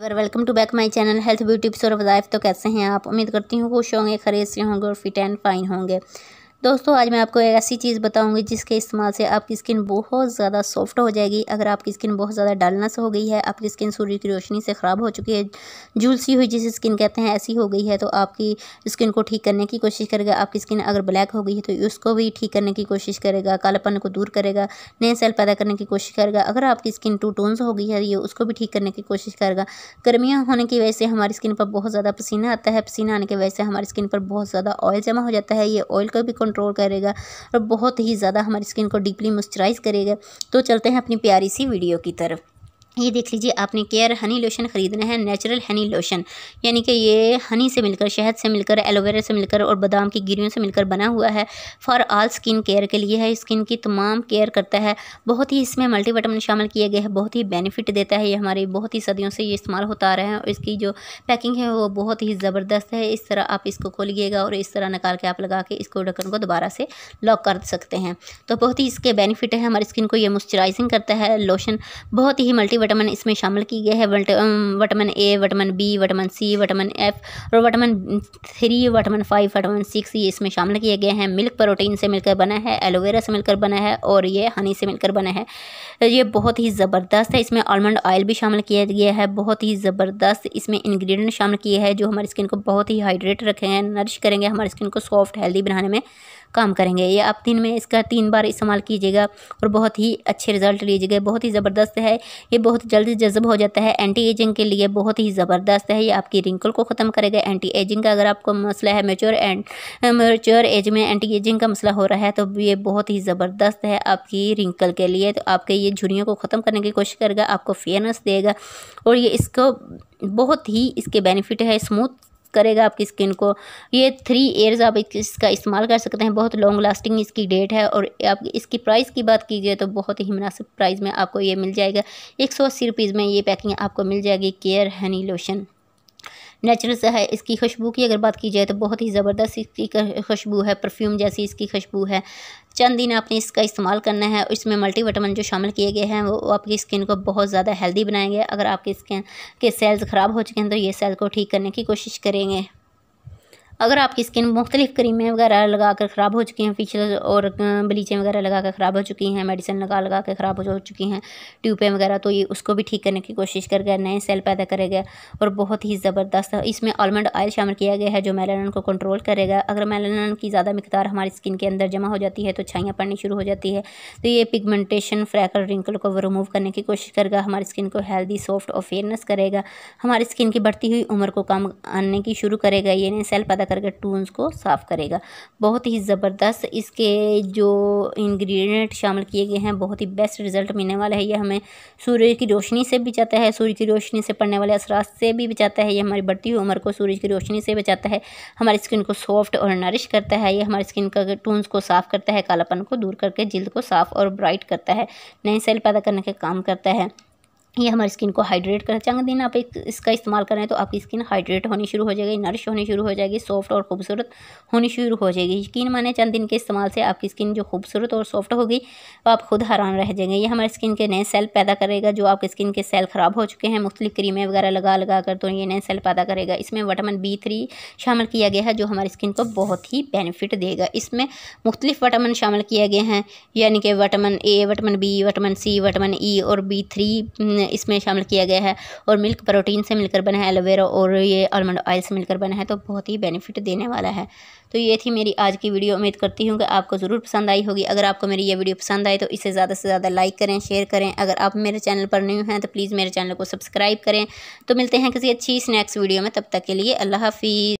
अगर welcome to back my channel health beauty tips और वज़ाइफ तो कैसे हैं आप उम्मीद करती हूँ खुश होंगे खरीद से होंगे और फिट एंड फाइन होंगे दोस्तों आज मैं आपको एक ऐसी चीज़ बताऊंगी जिसके इस्तेमाल से आपकी स्किन बहुत ज़्यादा सॉफ्ट हो जाएगी अगर आपकी स्किन बहुत ज़्यादा डलनेस हो गई है आपकी स्किन सूर्य की रोशनी से ख़राब हो चुकी है जूलसी हुई जिसे स्किन कहते हैं ऐसी हो गई है तो आपकी स्किन को ठीक करने की कोशिश करेगा आपकी स्किन अगर ब्लैक हो गई है तो उसको भी ठीक करने की कोशिश करेगा कालापन को दूर करेगा नए सेल पैदा करने की कोशिश करेगा अगर आपकी स्किन टू टोन्स हो गई है ये उसको भी ठीक करने की कोशिश करेगा गर्मियाँ होने की वजह से हमारी स्किन पर बहुत ज़्यादा पसीना आता है पसीना आने की वजह से हमारी स्किन पर बहुत ज़्यादा ऑयल जमा हो जाता है ये ऑयल को भी कंट्रोल करेगा और बहुत ही ज़्यादा हमारी स्किन को डीपली मॉइस्चराइज करेगा तो चलते हैं अपनी प्यारी सी वीडियो की तरफ ये देख लीजिए आपने केयर हनी लोशन ख़रीदना है नेचुरल हनी लोशन यानी कि ये हनी से मिलकर शहद से मिलकर एलोवेरा से मिलकर और बादाम की गिरियों से मिलकर बना हुआ है फॉर ऑल स्किन केयर के लिए है स्किन की तमाम केयर करता है बहुत ही इसमें मल्टीविटामिन शामिल किया गया है बहुत ही बेनिफिट देता है ये हमारे बहुत ही सदियों से ये इस्तेमाल होता आ रहा है और इसकी जो पैकिंग है वो बहुत ही ज़बरदस्त है इस तरह आप इसको खोलिएगा और इस तरह निकाल के आप लगा के इसको ढक्कन को दोबारा से लॉक कर सकते हैं तो बहुत ही इसके बेनिफिट है हमारी स्किन को ये मॉइस्चराइजिंग करता है लोशन बहुत ही मल्टी विटामिन इसमें शामिल की गई है vitamin A vitamin B vitamin C vitamin F और vitamin three vitamin five vitamin six ये इसमें शामिल किए गए हैं मिल्क प्रोटीन से मिलकर बना है एलोवेरा से मिलकर बना है और ये हनी से मिलकर बना है ये बहुत ही ज़बरदस्त है इसमें आलमंड ऑयल भी शामिल किया गया है बहुत ही ज़बरदस्त इसमें इंग्रेडिएंट शामिल किए हैं जो हमारी स्किन को बहुत ही हाइड्रेट रखेंगे नरिश करेंगे हमारी स्किन को सॉफ्ट हेल्दी बनाने में काम करेंगे ये आप दिन में इसका तीन बार इस्तेमाल कीजिएगा और बहुत ही अच्छे रिजल्ट लीजिएगा बहुत ही ज़बरदस्त है ये बहुत जल्दी जज्ब हो जाता है एंटी एजिंग के लिए बहुत ही ज़बरदस्त है ये आपकी रिंकल को ख़त्म करेगा एंटी एजिंग का अगर आपको मसला है मेच्योर एंड मेच्योर एज में एंटी एजिंग का मसला हो रहा है तो ये बहुत ही ज़बरदस्त है आपकी रिंकल के लिए तो आपके ये झुरियों को ख़त्म करने की कोशिश करेगा आपको फेयरनेस देगा और ये इसको बहुत ही इसके बेनिफिट है स्मूथ करेगा आपकी स्किन को ये थ्री ईयर्स आप इसका इस्तेमाल कर सकते हैं बहुत लॉन्ग लास्टिंग इसकी डेट है और आप इसकी प्राइस की बात की जाए तो बहुत ही मुनासिब प्राइस में आपको ये मिल जाएगा एक सौ अस्सी रुपीज़ में ये पैकिंग आपको मिल जाएगी केयर हनी लोशन नेचुरल सा है इसकी खुशबू की अगर बात की जाए तो बहुत ही ज़बरदस्त इसकी खुशबू है परफ्यूम जैसी इसकी खुशबू है चंद दिन आपने इसका इस्तेमाल करना है इसमें मल्टी मल्टीविटामिन जो शामिल किए गए हैं वो आपकी स्किन को बहुत ज़्यादा हेल्दी बनाएंगे अगर आपकी स्किन के सेल्स ख़राब हो चुके हैं तो ये सेल को ठीक करने की कोशिश करेंगे अगर आपकी स्किन मुख्तलिफ क्रीमें वगैरह लगा कर ख़राब हो चुकी हैं फेशियल और ब्लीचें वगैरह लगा कर ख़राब हो चुकी हैं मेडिसिन लगा लगा कर ख़राब हो चुकी हैं ट्यूबें वगैरह तो ये उसको भी ठीक करने की कोशिश कर गया नए सेल पैदा करेगा और बहुत ही ज़बरदस्त इसमें आलमंड ऑयल शामिल किया गया है जो मेलानन को कंट्रोल करेगा अगर मेलानन की ज़्यादा मकदार हमारी स्किन के अंदर जमा हो जाती है तो छाइयाँ पड़नी शुरू हो जाती है तो ये पिगमेंटेशन फ्रैकल रिंकल को रिमूव करने की कोशिश करेगा हमारी स्किन को हेल्दी सॉफ्ट और फेयरनेस करेगा हमारी स्किन की बढ़ती हुई उम्र को कम आने की शुरू करेगा ये नए सेल पैदा करके कर टूंस को साफ़ करेगा बहुत ही ज़बरदस्त इसके जो इंग्रेडिएंट शामिल किए गए हैं बहुत ही बेस्ट रिज़ल्ट मिलने वाला है ये हमें सूर्य की रोशनी से बचाता है सूर्य की रोशनी से पड़ने वाले असरात से भी बचाता है ये हमारी बढ़ती हुई उम्र को सूर्य की रोशनी से बचाता है हमारी स्किन को सॉफ्ट और नरिश करता है ये हमारी स्किन का टूंस को साफ़ करता है कालापन को दूर करके जल्द को साफ़ और ब्राइट करता है नई सेल पैदा करने का काम करता है ये हमारी स्किन को हाइड्रेट कर चंद दिन आप एक इसका इस्तेमाल करें तो आपकी स्किन हाइड्रेट होनी शुरू हो जाएगी नरिश होनी शुरू हो जाएगी सॉफ्ट और खूबसूरत होनी शुरू हो जाएगी यकीन माने चंद दिन के इस्तेमाल से आपकी स्किन जो खूबसूरत और सॉफ्ट होगी तो आप खुद हैरान रह जाएंगे ये हमारी स्किन के नए सेल पैदा करेगा जो आपकी स्किन के सेल ख़राब हो चुके हैं मुख्तलि क्रीमें वगैरह लगा लगा कर तो ये नए सेल पैदा करेगा इसमें वटामिन बी थ्री शामिल किया गया है जो हमारी स्किन को बहुत ही बेनिफिट देगा इसमें मुख्तलिफ वटामिन शामिल किए गए हैं यानी कि vitamin A vitamin B vitamin C vitamin E और बी थ्री इसमें शामिल किया गया है और मिल्क प्रोटीन से मिलकर बना है एलोवेरा और ये आलमंड ऑयल से मिलकर बना है तो बहुत ही बेनिफिट देने वाला है तो ये थी मेरी आज की वीडियो उम्मीद करती हूँ कि आपको ज़रूर पसंद आई होगी अगर आपको मेरी ये वीडियो पसंद आई तो इसे ज़्यादा से ज़्यादा लाइक करें शेयर करें अगर आप मेरे चैनल पर न्यू हैं तो प्लीज़ मेरे चैनल को सब्सक्राइब करें तो मिलते हैं किसी अच्छी स्नैक्स वीडियो में तब तक के लिए अल्लाह हाफिज़